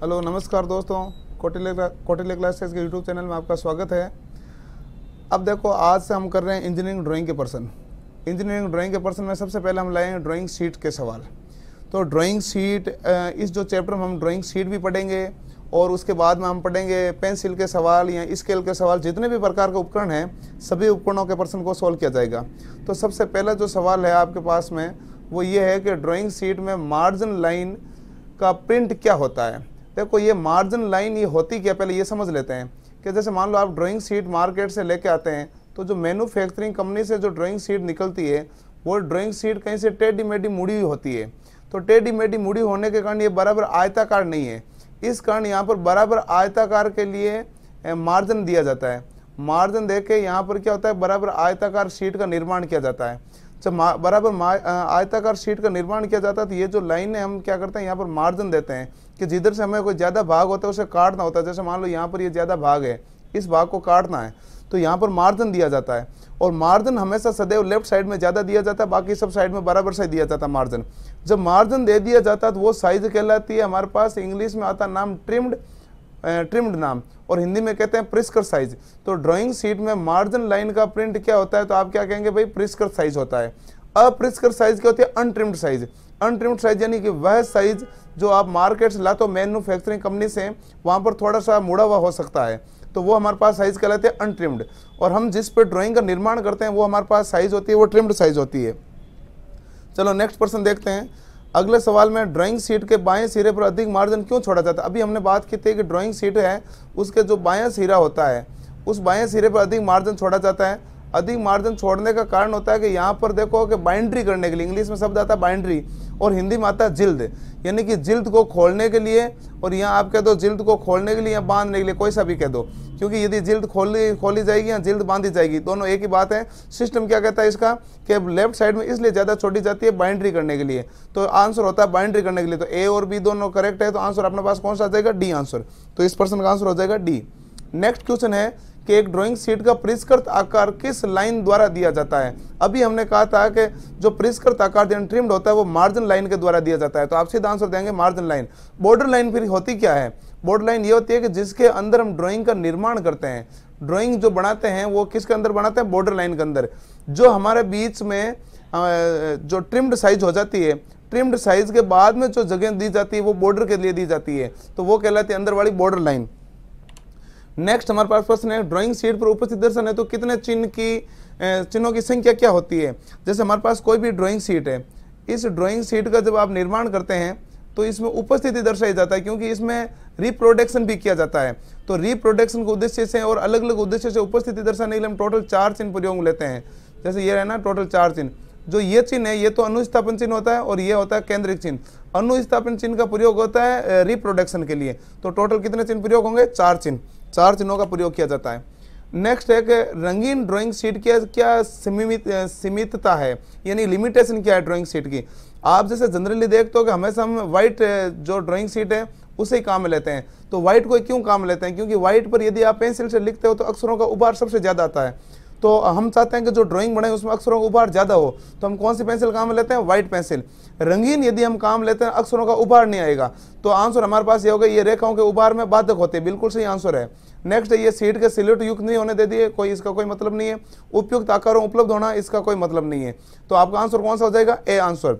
Hello नमस्कार दोस्तों Kotile Kotile classes के यूट्यूब चैनल में आपका स्वागत है अब देखो आज से हम कर रहे हैं इंजीनियरिंग ड्राइंग के पर्सन इंजीनियरिंग ड्राइंग के पर्सन में सबसे पहले हम लाएंगे ड्राइंग शीट के सवाल तो ड्राइंग शीट इस जो चैप्टर में हम ड्राइंग शीट भी पढ़ेंगे और उसके बाद में हम पढ़ेंगे पेंसिल के सवाल या स्केल के सवाल जितने भी प्रकार के उपकरण हैं सभी उपकरणों के पर्सन को सॉल्व किया जाएगा तो सबसे पहला जो सवाल है आपके पास में वो ये है कि ड्राइंग शीट में मार्जिन लाइन का प्रिंट क्या होता है देखो ये मार्जिन लाइन ये होती क्या पहले ये समझ लेते हैं कि जैसे मान लो आप ड्राइंग सीट मार्केट से लेके आते हैं तो जो मैन्युफैक्चरिंग कंपनी से जो ड्राइंग सीट निकलती है वो ड्राइंग सीट कहीं से टेढ़ी मेढ़ी मुड़ी हुई होती है तो टेढ़ी मेढ़ी मुड़ी होने के कारण ये बराबर आयताकार नहीं है इस कारण यहाँ पर बराबर आयताकार के लिए मार्जिन दिया जाता है मार्जिन दे के यहाँ पर क्या होता है बराबर आयताकार सीट का निर्माण किया जाता है जब बराबर आयताकार सीट का निर्माण किया जाता है तो ये जो लाइन है हम क्या करते हैं यहाँ पर मार्जिन देते हैं कि जिधर से हमें कोई ज़्यादा भाग होता है उसे काटना होता है जैसे मान लो यहाँ पर ये ज़्यादा भाग है इस भाग को काटना है तो यहाँ पर मार्जिन दिया जाता है और मार्जिन हमेशा सदैव लेफ्ट साइड में ज़्यादा दिया जाता है बाकी सब साइड में बराबर से दिया जाता है मार्जिन जब मार्जिन दे दिया जाता है तो वो साइज कहलाती है हमारे पास इंग्लिश में आता नाम ट्रिम्ड ट्रिम्ड नाम और हिंदी में कहते हैं प्रिस्कर साइज तो ड्राइंग शीट में मार्जिन लाइन का प्रिंट क्या होता है तो आप क्या कहेंगे भाई प्रिस्कर साइज होता है अप्रिस्कर साइज क्या होती है अनट्रिम्ड साइज अनट्रिम्ड साइज यानी कि वह साइज जो आप मार्केट से ला तो मैनुफैक्चरिंग कंपनी से वहाँ पर थोड़ा सा मुड़ा हुआ हो सकता है तो वो हमारे पास साइज कहलाते हैं अनट्रिम्ड और हम जिस पे ड्राइंग का निर्माण करते हैं वो हमारे पास साइज होती है वो ट्रिम्ड साइज होती है चलो नेक्स्ट पर्सन देखते हैं अगले सवाल में ड्राइंग सीट के बाएं सिरे पर अधिक मार्जिन क्यों छोड़ा जाता है अभी हमने बात की थी कि ड्राइंग सीट है उसके जो बाएं सिरा होता है उस बाएं सिरे पर अधिक मार्जिन छोड़ा जाता है अधिक मार्जिन छोड़ने का कारण होता है कि यहाँ पर देखो कि बाइंड्री करने के लिए इंग्लिश में शब्द आता है बाइंड्री और हिंदी में आता है जिल्द यानी कि जिल्द को खोलने के लिए और यहाँ आप कह दो जिल्द को खोलने के लिए या बांधने के लिए कोई सा भी कह दो क्योंकि यदि जिल्द खोली खोली जाएगी या जिल्द बांधी जाएगी दोनों एक ही बात है सिस्टम क्या कहता है इसका कि लेफ्ट साइड में इसलिए ज़्यादा छोटी जाती है बाइंड्री करने के लिए तो आंसर होता है बाइंड्री करने के लिए तो ए और बी दोनों करेक्ट है तो आंसर अपने पास कौन सा आ जाएगा डी आंसर तो इस पर्सन का आंसर हो जाएगा डी नेक्स्ट क्वेश्चन है कि एक ड्राइंग शीट का परिष्कृत आकार किस लाइन द्वारा दिया जाता है अभी हमने कहा था कि जो परिष्कृत आकार देन ट्रिम्ड होता है वो मार्जिन लाइन के द्वारा दिया जाता है तो आप सीधा आंसर देंगे मार्जिन लाइन बॉर्डर लाइन फिर होती क्या है बॉर्डर लाइन ये होती है कि जिसके अंदर हम ड्रॉइंग का निर्माण करते हैं ड्रॉइंग जो बनाते हैं वो किसके अंदर बनाते हैं बॉर्डर लाइन के अंदर जो हमारे बीच में जो ट्रिम्ड साइज हो जाती है ट्रिम्ड साइज के बाद में जो जगह दी जाती है वो बॉर्डर के लिए दी जाती है तो वो कहलाती है अंदर वाली बॉर्डर लाइन नेक्स्ट हमारे पास प्रश्न है ड्राइंग शीट पर उपस्थित दर्शन है तो कितने चिन्ह की चिन्हों की संख्या क्या होती है जैसे हमारे पास कोई भी ड्राइंग शीट है इस ड्राइंग शीट का जब आप निर्माण करते हैं तो इसमें उपस्थिति दर्शाई जाता है क्योंकि इसमें रिप्रोडक्शन भी किया जाता है तो रिप्रोडक्शन के उद्देश्य से और अलग अलग उद्देश्य से उपस्थिति दर्शाने के लिए हम टोटल चार चिन्ह प्रयोग लेते हैं जैसे ये है ना टोटल चार चिन्ह जो ये चिन्ह है ये तो अनुस्थापन चिन्ह होता है और ये होता है केंद्रिक चिन्ह अनुस्थापन चिन्ह का प्रयोग होता है रिप्रोडक्शन के लिए तो टोटल कितने चिन्ह प्रयोग होंगे चार चिन्ह चार चिन्हों का प्रयोग किया जाता है नेक्स्ट है कि रंगीन ड्राइंग शीट की क्या सीमित सीमितता है यानी लिमिटेशन क्या है ड्राइंग शीट की आप जैसे जनरली देखते हो कि हमेशा हम वाइट जो ड्राइंग शीट है उसे ही काम लेते हैं तो वाइट को क्यों काम लेते हैं क्योंकि वाइट पर यदि आप पेंसिल से लिखते हो तो अक्षरों का उभार सबसे ज़्यादा आता है तो हम चाहते हैं कि जो ड्राइंग बनाए उसमें अक्षरों का उभार ज़्यादा हो तो हम कौन सी पेंसिल काम लेते हैं व्हाइट पेंसिल रंगीन यदि हम काम लेते हैं अक्षरों का उभार नहीं आएगा तो आंसर हमारे पास ये होगा ये रेखाओं के उभार में बाधक होते हैं बिल्कुल सही आंसर है नेक्स्ट ये सीट के सिल्यूट युक्त नहीं होने दे दिए कोई इसका कोई मतलब नहीं है उपयुक्त आकारों उपलब्ध होना इसका कोई मतलब नहीं है तो आपका आंसर कौन सा हो जाएगा ए आंसर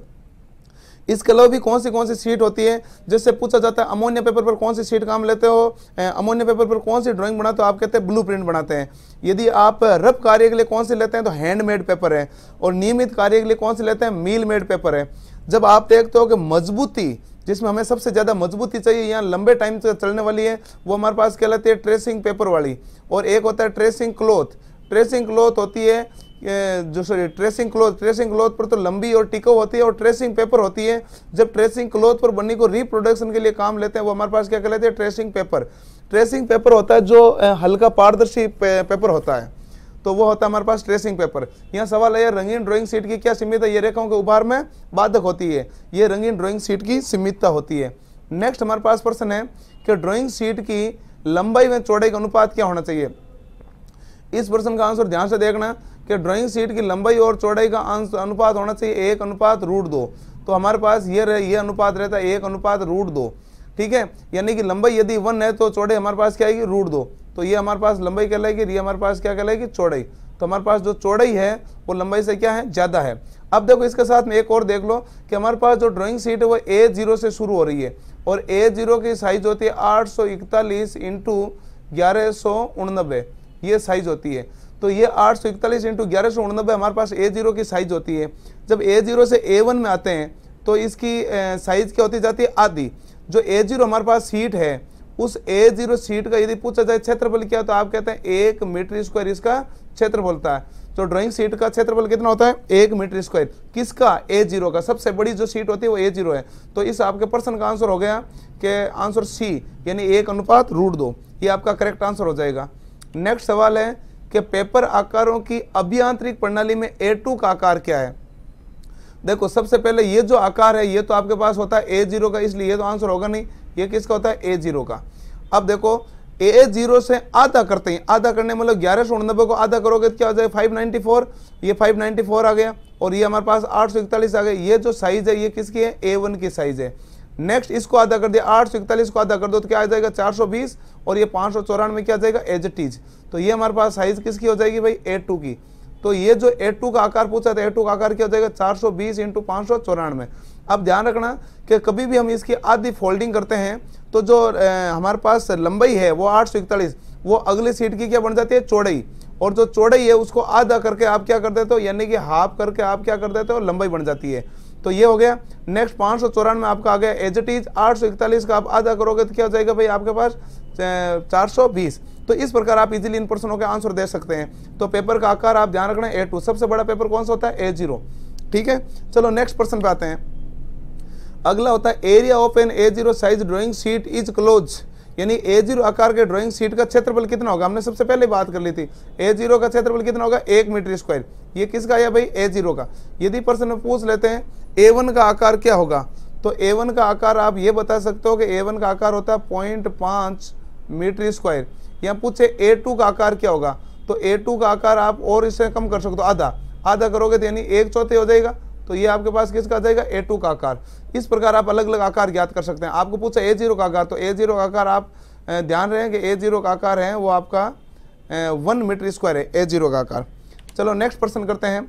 इसके अलावा भी कौन सी कौन सी सीट होती है जिससे पूछा जाता है अमोनिया पेपर पर कौन सी सीट काम लेते हो अमोनिया पेपर पर कौन सी ड्राइंग बनाते हो आप कहते हैं ब्लू बनाते हैं यदि आप रफ कार्य के लिए कौन से लेते हैं तो हैंडमेड पेपर है और नियमित कार्य के लिए कौन से लेते हैं मील मेड पेपर है जब आप देखते हो कि मजबूती जिसमें हमें सबसे ज़्यादा मजबूती चाहिए यहाँ लंबे टाइम से चलने वाली है वो हमारे पास कहलाती है ट्रेसिंग पेपर वाली और एक होता है ट्रेसिंग क्लोथ ट्रेसिंग क्लोथ होती है जो sorry tracing cloth tracing cloth पर तो लंबी और टिको होती है और ट्रेसिंग पेपर होती है जब ट्रेसिंग क्लोथ पर बनी को रिप्रोडक्शन के लिए काम लेते हैं वो हमारे पास क्या कहलाते हैं ट्रेसिंग पेपर ट्रेसिंग पेपर होता है जो हल्का पारदर्शी पे, पेपर होता है तो वो होता है हमारे पास ट्रेसिंग पेपर यहाँ सवाल है रंगीन ड्रॉइंग सीट की क्या सीमितता ये रेखाओं के उभार में बाधक होती है ये रंगीन ड्रॉइंग सीट की सीमितता होती है नेक्स्ट हमारे पास प्रश्न है कि ड्रॉइंग सीट की लंबाई में चौड़ाई का अनुपात क्या होना चाहिए इस प्रश्न का आंसर ध्यान से देखना कि ड्राइंग शीट की लंबाई और चौड़ाई का अनुपात होना चाहिए एक अनुपात रूट दो तो हमारे पास ये रह, ये अनुपात रहता है एक अनुपात रूट दो ठीक है यानी कि लंबाई यदि वन है तो चौड़ाई हमारे पास क्या आएगी रूट दो तो ये हमारे पास लंबाई कहलाएगी ये हमारे पास क्या कहलाएगी चौड़ाई तो हमारे पास जो चौड़ाई है वो लंबाई से क्या है ज़्यादा है अब देखो इसके साथ में एक और देख लो कि हमारे पास जो ड्राइंग सीट है वो ए जीरो से शुरू हो रही है और ए जीरो की साइज होती है आठ सौ इकतालीस इंटू ग्यारह सौ उननबे ये साइज होती है तो ये आठ सौ इकतालीस इंटू ग्यारह सौ उननबे हमारे पास ए जीरो की साइज होती है जब ए जीरो से ए वन में आते हैं तो इसकी साइज क्या होती जाती है आधी जो ए जीरो हमारे पास सीट है उस ए जीरो सीट का यदि पूछा जाए क्षेत्रफल क्या तो आप कहते हैं एक मीटर स्क्वायर इसका क्षेत्रफल होता है तो ड्राइंग सीट का क्षेत्रफल कितना होता है एक मीटर स्क्वायर किसका ए जीरो का सबसे बड़ी जो सीट होती है वो ए जीरो है तो इस आपके प्रश्न का आंसर हो गया कि आंसर सी यानी एक अनुपात रूट दो ये आपका करेक्ट आंसर हो जाएगा नेक्स्ट सवाल है कि पेपर आकारों की अभियांत्रिक प्रणाली में ए टू का आकार क्या है देखो सबसे पहले ये जो आकार है ये तो आपके पास होता है ए जीरो का इसलिए तो आंसर होगा नहीं ये किसका होता है ए जीरो का अब देखो ए जीरो से आधा करते हैं आधा करने मतलब ग्यारह सौ उनबे को आधा करोगे तो क्या हो जाए फाइव नाइनटी फोर ये फाइव नाइनटी फोर आ गया और ये हमारे पास आठ सौ इकतालीस आ गया ये जो साइज़ है ये किसकी है ए वन की साइज़ है नेक्स्ट इसको आधा कर दिया आठ सौ इकतालीस को आधा कर दो तो क्या आ जाएगा चार सौ बीस और ये पाँच सौ चौरानवे क्या जाएगा एज टीज तो ये हमारे पास साइज किसकी हो जाएगी भाई ए टू की तो ये जो ए टू का आकार पूछा था ए टू का आकार क्या हो जाएगा चार सौ बीस इंटू पाँच सौ चौरानवे अब ध्यान रखना कि कभी भी हम इसकी आधी फोल्डिंग करते हैं तो जो हमारे पास लंबाई है वो आठ सौ इकतालीस वो अगली सीट की क्या बन जाती है चौड़ाई और जो चौड़ाई है उसको आधा करके आप क्या कर देते हो यानी कि हाफ करके आप क्या कर देते हो लंबाई बन जाती है तो ये हो गया नेक्स्ट पाँच सौ चौरानवे आपका आ गया एज इट इज आठ सौ इकतालीस का आप आधा करोगे तो क्या हो जाएगा भाई आपके पास चार सौ बीस तो इस प्रकार आप इजीली इन प्रश्नों के आंसर दे सकते हैं तो पेपर का आकार आप ध्यान रखना ए टू सबसे बड़ा पेपर कौन सा होता है ए जीरो ठीक है चलो नेक्स्ट प्रश्न पे आते हैं अगला होता है area of an A zero size drawing sheet is close यानी ए जीरो आकार के ड्राइंग सीट का क्षेत्रफल कितना होगा हमने सबसे पहले बात कर ली थी ए जीरो का क्षेत्रफल कितना होगा एक मीटर स्क्वायर ये किसका आया भाई ए जीरो का यदि प्रश्न में पूछ लेते हैं ए वन का आकार क्या होगा तो ए वन का आकार आप ये बता सकते हो कि ए वन का आकार होता है पॉइंट पांच मीटर स्क्वायर या पूछे ए टू का आकार क्या होगा तो ए टू का आकार आप और इससे कम कर सकते हो आधा आधा करोगे तो यानी एक चौथे हो जाएगा तो ये आपके पास किसका जाएगा ए टू का आकार इस प्रकार आप अलग अलग आकार ज्ञात कर सकते हैं आपको पूछा ए जीरो का आकार तो ए जीरो का आकार आप ध्यान रहे कि ए जीरो का आकार है वो आपका वन मीटर स्क्वायर है ए जीरो का आकार चलो नेक्स्ट प्रश्न करते हैं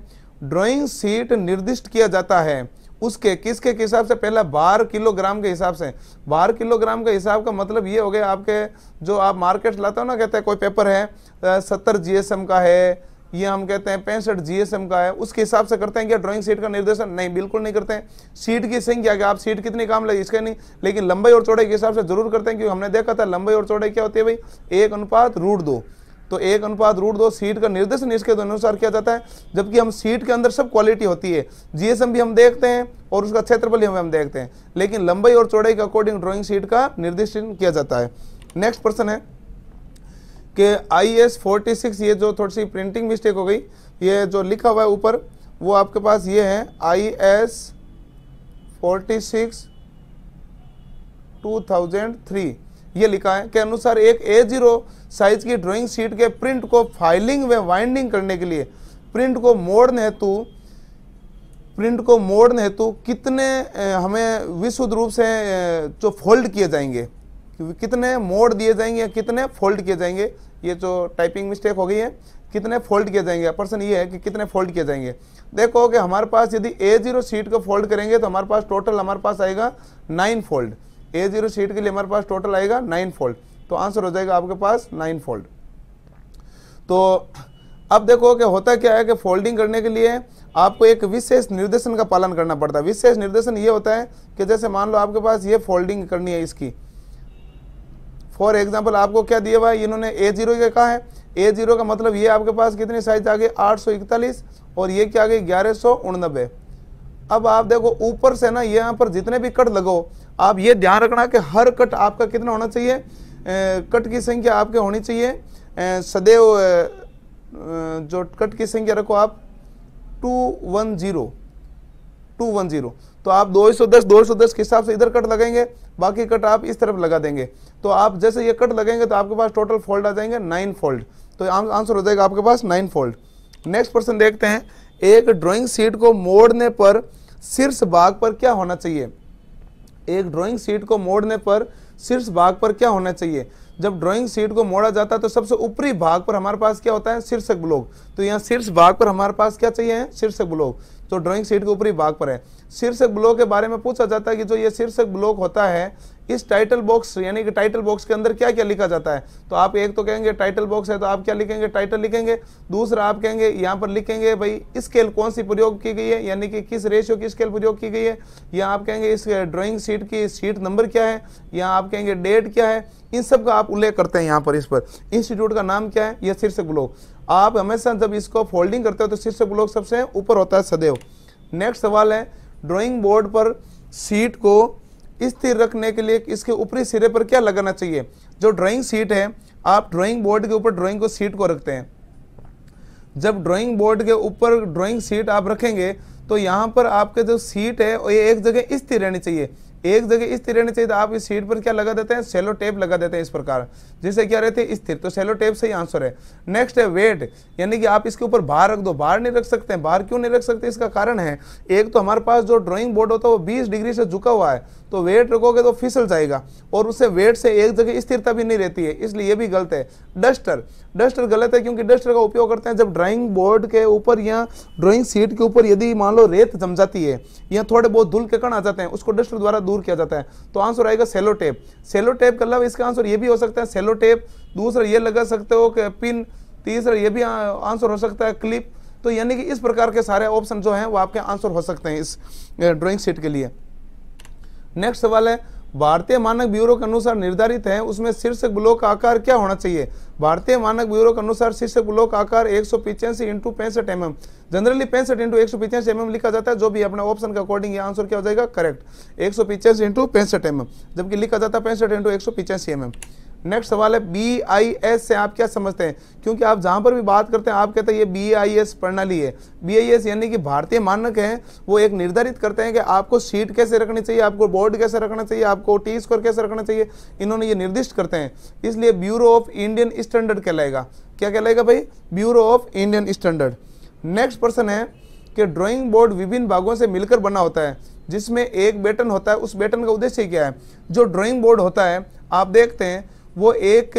ड्राइंग सीट निर्दिष्ट किया जाता है उसके किसके हिसाब से पहला बारह किलोग्राम के हिसाब से बारह किलोग्राम के हिसाब का मतलब ये हो गया आपके जो आप मार्केट लाते हो ना कहते हैं कोई पेपर है सत्तर जीएसएम का है ये हम कहते हैं पैंसठ जीएसएम का है उसके हिसाब से करते हैं क्या ड्राइंग सीट का निर्देशन नहीं बिल्कुल नहीं करते हैं सीट की संख्या क्या आप सीट कितने काम लगी इसका नहीं लेकिन लंबाई और चौड़ाई के हिसाब से जरूर करते हैं क्योंकि हमने देखा था लंबाई और चौड़ाई क्या होती है भाई एक अनुपात रूट दो तो एक अनुपात रूट दो सीट का निर्देशन इसके अनुसार किया जाता है जबकि हम सीट के अंदर सब क्वालिटी होती है जीएसएम भी हम देखते हैं और उसका क्षेत्रफल भी हम देखते हैं लेकिन लंबाई और चौड़ाई के अकॉर्डिंग ड्राइंग सीट का निर्देशन किया जाता है नेक्स्ट पर्सन है कि आई एस फोर्टी सिक्स ये जो थोड़ी सी प्रिंटिंग मिस्टेक हो गई ये जो लिखा हुआ है ऊपर वो आपके पास ये है I S forty six two thousand three ये लिखा है के अनुसार एक ए जीरो साइज की ड्राइंग शीट के प्रिंट को फाइलिंग व वाइंडिंग करने के लिए प्रिंट को मोड़ने हेतु प्रिंट को मोड़ने हेतु कितने हमें विशुद्ध रूप से जो फोल्ड किए जाएंगे कि कितने मोड दिए जाएंगे या कितने फोल्ड किए जाएंगे ये जो टाइपिंग मिस्टेक हो गई है कितने फोल्ड किए जाएंगे पर्सन ये है कि कितने फोल्ड किए जाएंगे देखो कि हमारे पास यदि ए जीरो सीट को फोल्ड करेंगे तो हमारे पास टोटल हमारे पास आएगा nine fold A zero sheet के लिए हमारे पास टोटल आएगा नाइन फोल्ड तो आंसर हो जाएगा आपके पास नाइन फोल्ड तो अब देखो कि होता क्या है कि फोल्डिंग करने के लिए आपको एक विशेष निर्देशन का पालन करना पड़ता है विशेष निर्देशन ये होता है कि जैसे मान लो आपके पास ये फोल्डिंग करनी है इसकी फॉर एग्जाम्पल आपको क्या दिया हुआ है इन्होंने ए जीरो कहा है ए जीरो का मतलब ये आपके पास कितनी साइज आ गई आठ और ये क्या आ गई ग्यारह अब आप देखो ऊपर से ना यहाँ पर जितने भी कट लगो आप ये ध्यान रखना कि हर कट आपका कितना होना चाहिए ए, कट की संख्या आपके होनी चाहिए ए, सदैव ए, जो कट की संख्या रखो आप two one zero two one zero तो आप 210 210 के हिसाब से इधर कट लगाएंगे बाकी कट आप इस तरफ लगा देंगे तो आप जैसे ये कट लगाएंगे तो आपके पास टोटल फोल्ड आ जाएंगे नाइन फोल्ड तो आंसर हो जाएगा आपके पास नाइन फोल्ड नेक्स्ट प्रश्न देखते हैं एक ड्रॉइंग सीट को मोड़ने पर शीर्ष भाग पर क्या होना चाहिए एक ड्रॉइंग सीट को मोड़ने पर शीर्ष भाग पर क्या होना चाहिए जब ड्राइंग सीट को मोड़ा जाता है तो सबसे ऊपरी भाग पर हमारे पास क्या होता है शीर्षक ब्लॉक तो यहाँ शीर्ष भाग पर हमारे पास क्या चाहिए शीर्षक ब्लॉक तो ड्राइंग सीट के ऊपरी भाग पर है शीर्षक ब्लॉक के बारे में पूछा जाता है कि जो ये शीर्षक ब्लॉक होता है इस टाइटल बॉक्स यानी कि टाइटल बॉक्स के अंदर क्या क्या लिखा जाता है तो आप एक तो कहेंगे टाइटल बॉक्स है तो आप क्या लिखेंगे टाइटल लिखेंगे दूसरा आप कहेंगे यहाँ पर लिखेंगे भाई स्केल कौन सी प्रयोग की गई है यानी कि किस रेशियो की स्केल प्रयोग की गई है या आप कहेंगे इस ड्राइंग सीट की सीट नंबर क्या है या आप कहेंगे डेट क्या है इन सब का आप उल्लेख करते हैं यहाँ पर इस पर इंस्टीट्यूट का नाम क्या है यह शीर्षक ब्लॉक आप हमेशा जब इसको फोल्डिंग करते हो तो शीर्ष ब्लॉक सबसे ऊपर होता है सदैव नेक्स्ट सवाल है ड्राइंग बोर्ड पर सीट को स्थिर रखने के लिए इसके ऊपरी सिरे पर क्या लगाना चाहिए जो ड्राइंग सीट है आप ड्राइंग बोर्ड के ऊपर ड्राइंग को सीट को रखते हैं जब ड्राइंग बोर्ड के ऊपर ड्राइंग सीट आप रखेंगे तो यहाँ पर आपके जो सीट है वो ये एक जगह स्थिर रहनी चाहिए एक जगह स्थिर रहने चाहिए तो आप इस सीट पर क्या लगा देते हैं सेलो टेप लगा देते हैं इस प्रकार जिससे क्या रहते हैं स्थिर तो सेलो टेप सही आंसर है नेक्स्ट है वेट यानी कि आप इसके ऊपर बाहर रख दो बाहर नहीं रख सकते हैं बाहर क्यों नहीं रख सकते इसका कारण है एक तो हमारे पास जो ड्रॉइंग बोर्ड होता है वो बीस डिग्री से झुका हुआ है तो वेट रखोगे तो फिसल जाएगा और उससे वेट से एक जगह स्थिरता भी नहीं रहती है इसलिए भी गलत है डस्टर डस्टर गलत है क्योंकि डस्टर का उपयोग करते हैं जब ड्राइंग बोर्ड के ऊपर या ड्राइंग सीट के ऊपर यदि मान लो रेत जम जाती है या थोड़े बहुत धूल के कण आ जाते हैं उसको डस्टर द्वारा दूर किया जाता है तो आंसर आएगा सेलो टेप सेलो टेप का लव इसका आंसर ये भी हो सकता है सेलो टेप दूसरा ये लगा सकते हो कि पिन तीसरा ये भी आंसर हो सकता है क्लिप तो यानी कि इस प्रकार के सारे ऑप्शन जो हैं वो आपके आंसर हो सकते हैं इस ड्राइंग सीट के लिए नेक्स्ट सवाल है भारतीय मानक ब्यूरो के अनुसार निर्धारित है उसमें शीर्षक ब्लॉक का आकार क्या होना चाहिए भारतीय मानक ब्यूरो के अनुसार शीर्षक ब्लॉक का आकार एक सौ पिचासी इंटू पैंसठ एम mm। जनरली पैंसठ इंटू एक सौ पिचासी एम mm लिखा जाता है जो भी अपना ऑप्शन का अकॉर्डिंग आंसर क्या हो जाएगा करेक्ट एक सौ पिचासी इंटू पैंसठ एम mm, जबकि लिखा जाता है पैंसठ इंटू एक सौ पिचासी एम नेक्स्ट सवाल है बी आई एस से आप क्या समझते हैं क्योंकि आप जहाँ पर भी बात करते हैं आप कहते हैं ये बी आई एस प्रणाली है बी आई एस यानी कि भारतीय मानक हैं वो एक निर्धारित करते हैं कि आपको सीट कैसे रखनी चाहिए आपको बोर्ड कैसे रखना चाहिए आपको टी स्कोर कैसे रखना चाहिए इन्होंने ये निर्दिष्ट करते हैं इसलिए ब्यूरो ऑफ इंडियन स्टैंडर्ड कहलाएगा क्या कहलाएगा भाई bureau of Indian standard next person है कि ड्रॉइंग बोर्ड विभिन्न भागों से मिलकर बना होता है जिसमें एक बेटन होता है उस बेटन का उद्देश्य क्या है जो ड्रॉइंग बोर्ड होता है आप देखते हैं वो एक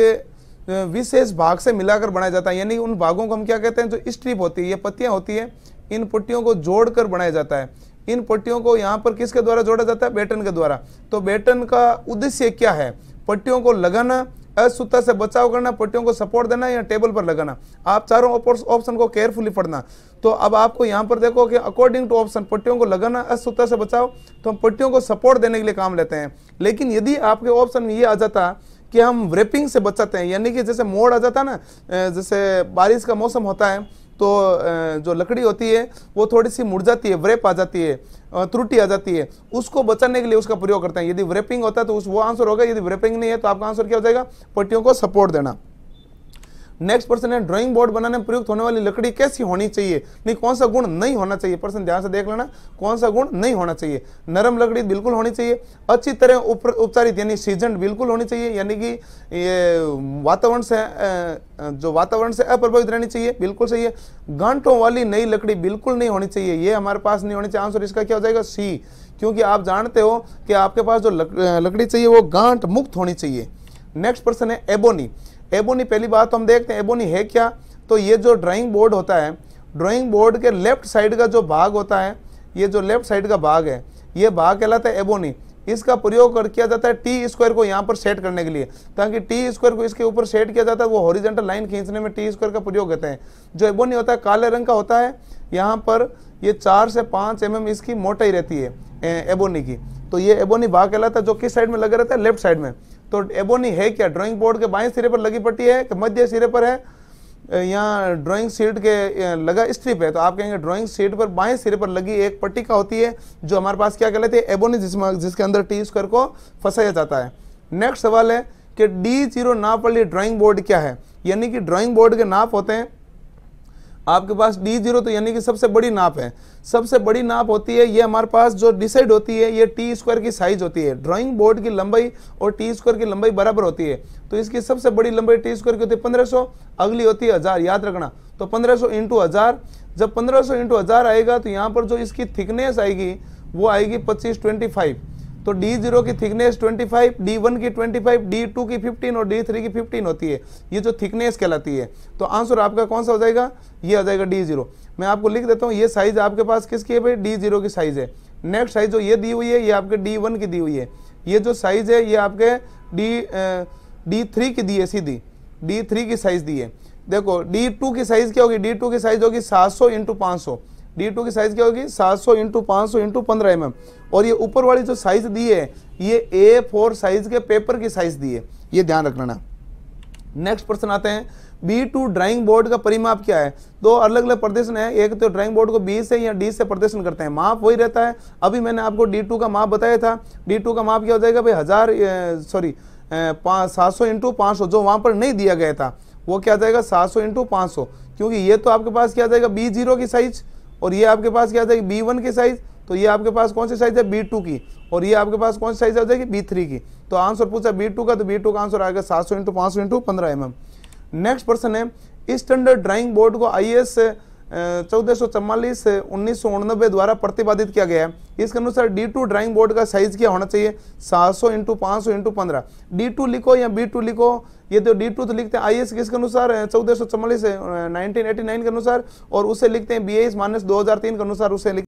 विशेष भाग से मिलाकर बनाया जाता है यानी उन भागों को हम क्या कहते हैं जो स्ट्रिप होती है ये पत्तियां होती है इन पट्टियों को जोड़कर बनाया जाता है इन पट्टियों को यहाँ पर किसके द्वारा जोड़ा जाता है बेटन के द्वारा तो बेटन का उद्देश्य क्या है पट्टियों को लगाना असुता से बचाव करना पट्टियों को सपोर्ट देना या टेबल पर लगाना आप चारों ऑप्शन को केयरफुली पढ़ना तो अब आपको यहाँ पर देखो कि अकॉर्डिंग टू ऑप्शन पट्टियों को लगाना असुता से बचाव तो हम पट्टियों को सपोर्ट देने के लिए काम लेते हैं लेकिन यदि आपके ऑप्शन में ये आ जाता कि हम व्रेपिंग से बचाते हैं यानी कि जैसे मोड़ आ जाता है ना जैसे बारिश का मौसम होता है तो जो लकड़ी होती है वो थोड़ी सी मुड़ जाती है व्रेप आ जाती है त्रुटि आ जाती है उसको बचाने के लिए उसका प्रयोग करते हैं यदि व्रेपिंग होता है तो उस वो आंसर होगा यदि व्रेपिंग नहीं है तो आपका आंसर क्या हो जाएगा पट्टियों को सपोर्ट देना नेक्स्ट पर्सन है ड्राइंग बोर्ड बनाने में प्रयुक्त होने वाली लकड़ी कैसी होनी चाहिए नहीं कौन सा गुण नहीं होना चाहिए पर्सन ध्यान से देख लेना कौन सा गुण नहीं होना चाहिए नरम लकड़ी बिल्कुल होनी चाहिए अच्छी तरह उपचारित यानी सीजन बिल्कुल होनी चाहिए यानी कि ये वातावरण से जो वातावरण से अप्रभावित रहनी चाहिए बिल्कुल सही है गांठों वाली नई लकड़ी बिल्कुल नहीं होनी चाहिए ये हमारे पास नहीं होनी चाहिए आंसर इसका क्या हो जाएगा सी क्योंकि आप जानते हो कि आपके पास जो लकड़ी चाहिए वो गांठ मुक्त होनी चाहिए नेक्स्ट पर्सन है एबोनी एबोनी पहली बात तो हम देखते हैं एबोनी है क्या तो ये जो ड्राइंग बोर्ड होता है ड्राइंग बोर्ड के लेफ्ट साइड का जो भाग होता है ये जो लेफ्ट साइड का भाग है ये भाग कहलाता है एबोनी इसका प्रयोग कर किया जाता है टी स्क्वायर को यहाँ पर सेट करने के लिए ताकि टी स्क्वायर को इसके ऊपर सेट किया जाता है वो हॉरिजेंटल लाइन खींचने में टी स्क्वायर का प्रयोग करते हैं जो एबोनी होता है काले रंग का होता है यहाँ पर ये चार से पाँच एम mm एम इसकी मोटाई रहती है एबोनी की तो ये एबोनी भाग कहलाता है जो किस साइड में लगा रहता है लेफ्ट साइड में तो एबोनी है क्या ड्राइंग बोर्ड के बाएं सिरे पर लगी पट्टी है कि मध्य सिरे पर है या ड्राइंग सीट के लगा स्ट्रिप है तो आप कहेंगे ड्राइंग सीट पर बाएं सिरे पर लगी एक पट्टी का होती है जो हमारे पास क्या कहलाती है एबोनी जिसमें जिसके अंदर टी स्क्वायर को फंसाया जाता है नेक्स्ट सवाल है कि डी जीरो नाप वाली ड्राइंग बोर्ड क्या है यानी कि ड्राइंग बोर्ड के नाप होते हैं आपके पास डी जीरो तो यानी कि सबसे बड़ी नाप है सबसे बड़ी नाप होती है ये हमारे पास जो डिसाइड होती है ये टी स्क्वायर की साइज होती है ड्राइंग बोर्ड की लंबाई और टी स्क्वायर की लंबाई बराबर होती है तो इसकी सबसे बड़ी लंबाई टी स्क्वायर की होती है 1500 अगली होती है हज़ार याद रखना तो पंद्रह सौ इंटू हज़ार जब पंद्रह सौ इंटू हज़ार आएगा तो यहाँ पर जो इसकी थिकनेस आएगी वो आएगी पच्चीस ट्वेंटी फाइव तो डी जीरो की थिकनेस 25, डी वन की 25, डी टू की 15 और डी थ्री की 15 होती है ये जो थिकनेस कहलाती है तो आंसर आपका कौन सा हो जाएगा ये आ जाएगा डी जीरो मैं आपको लिख देता हूँ ये साइज आपके पास किसकी है भाई डी जीरो की साइज है नेक्स्ट साइज जो ये दी हुई है ये आपके डी वन की दी हुई है ये जो साइज है ये आपके डी डी थ्री की दी है सीधी डी थ्री की साइज दी है देखो डी टू की साइज क्या होगी डी टू की साइज होगी सात सौ इंटू पाँच सौ डी टू की साइज क्या होगी सात सौ इंटू पाँच सौ इंटू पंद्रह एम और ये ऊपर वाली जो साइज दी है ये ए फोर साइज के पेपर की साइज दी है ये ध्यान रखना नेक्स्ट प्रश्न आते हैं बी टू ड्राइंग बोर्ड का परिमाप क्या है दो अलग अलग प्रदर्शन है एक तो ड्राइंग बोर्ड को बी से या डी से प्रदर्शन करते हैं माप वही रहता है अभी मैंने आपको डी टू का माप बताया था डी टू का माप क्या हो जाएगा भाई हज़ार सॉरी सात सौ इंटू पाँच सौ जो वहां पर नहीं दिया गया था वो क्या जाएगा सात सौ इंटू क्योंकि ये तो आपके पास क्या जाएगा बी जीरो की साइज़ और ये आपके पास क्या आ जाएगी बी वन की साइज तो ये आपके पास कौन सी साइज है बी टू की और ये आपके पास कौन सी साइज आ जाएगी बी थ्री की तो आंसर पूछा बी टू का तो बी टू का आंसर आएगा सात सौ इंटू पाँच सौ इंटू पंद्रह एम एम नेक्स्ट पर्सन है स्टैंडर्ड ड्राइंग बोर्ड को आई एस चौदह सौ चवालीस उन्नीस सौ द्वारा प्रतिपादित किया गया है इसके अनुसार डी टू ड्राइंग बोर्ड का साइज क्या होना चाहिए सात सौ इंटू पाँच सौ इंटू पंद्रह डी टू लिखो या बी टू लिखो ये तो डी टू तो लिखते हैं आई एस किसके अनुसार चौदह सौ चवालीस नाइनटीन एटी नाइन के अनुसार और उसे लिखते हैं बी एस माइनस दो हज़ार तीन के अनुसार उसे लिखते